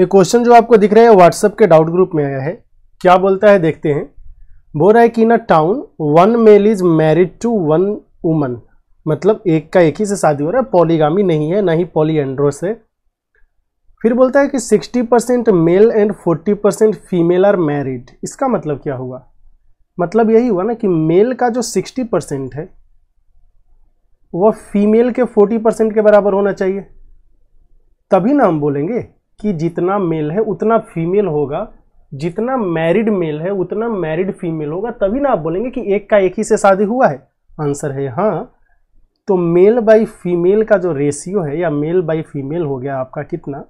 ये क्वेश्चन जो आपको दिख रहा है व्हाट्सएप के डाउट ग्रुप में आया है क्या बोलता है देखते हैं बोल रहा है कि in a town one male is married to one woman मतलब एक का एक ही से शादी हो रहा है पॉलीगामी नहीं है ना ही पॉली एंड्रोस है फिर बोलता है कि 60 percent male and 40 percent female are married इसका मतलब क्या हुआ मतलब यही हुआ ना कि मेल का जो 60 परसेंट है वह फीमेल के 40 परसेंट के बराबर होना चाहिए तभी ना हम बोलेंगे कि जितना मेल है उतना फीमेल होगा जितना मैरिड मेल है उतना मैरिड फीमेल होगा तभी ना आप बोलेंगे कि एक का एक ही से शादी हुआ है आंसर है हाँ तो मेल बाई फीमेल का जो रेशियो है या मेल बाई फीमेल हो गया आपका कितना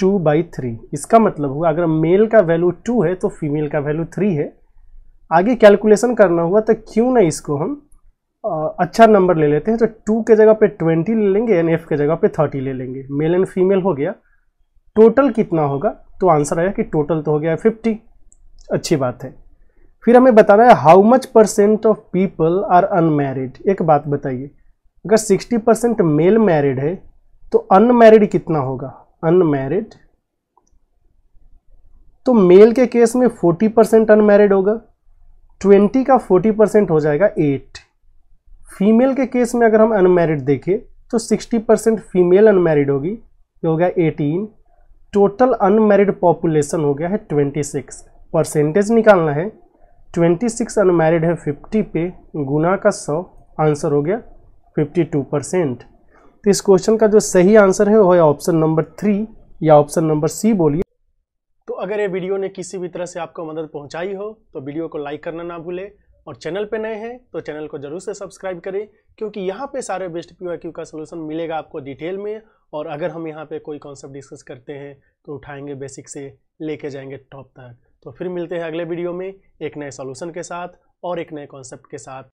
टू बाई थ्री इसका मतलब हुआ अगर मेल का वैल्यू टू है तो फीमेल का वैल्यू थ्री है आगे कैलकुलेशन करना हुआ तो क्यों ना इसको हम आ, अच्छा नंबर ले लेते हैं तो टू के जगह पे ट्वेंटी ले लेंगे एंड एफ के जगह पे थर्टी ले लेंगे मेल एंड फीमेल हो गया टोटल कितना होगा तो आंसर आया कि टोटल तो हो गया फिफ्टी अच्छी बात है फिर हमें बताना है how much percent of people are unmarried एक बात बताइए अगर सिक्सटी परसेंट मेल मैरिड है तो अनमैरिड कितना होगा अनमैरिड तो मेल के केस में फोर्टी परसेंट अनमैरिड होगा ट्वेंटी का फोर्टी परसेंट हो जाएगा एट फीमेल के केस में अगर हम अनमैरिड देखें तो सिक्सटी परसेंट फीमेल अनमैरिड होगी तो हो गया एटीन टोटल अनमेरिड पॉपुलेशन हो गया है ट्वेंटी सिक्स परसेंटेज निकालना है ट्वेंटी सिक्स अनमेरिड है फिफ्टी पे गुना का सौ आंसर हो गया फिफ्टी टू परसेंट तो इस क्वेश्चन का जो सही आंसर है वो है ऑप्शन नंबर थ्री या ऑप्शन नंबर सी बोलिए तो अगर ये वीडियो ने किसी भी तरह से आपको मदद पहुंचाई हो तो वीडियो को लाइक करना ना भूलें और चैनल पे नए हैं तो चैनल को जरूर से सब्सक्राइब करें क्योंकि यहाँ पे सारे बेस्ट पी का सोल्यूशन मिलेगा आपको डिटेल में और अगर हम यहाँ पे कोई कॉन्सेप्ट डिस्कस करते हैं तो उठाएंगे बेसिक से लेके जाएंगे टॉप तक तो फिर मिलते हैं अगले वीडियो में एक नए सॉल्यूशन के साथ और एक नए कॉन्सेप्ट के साथ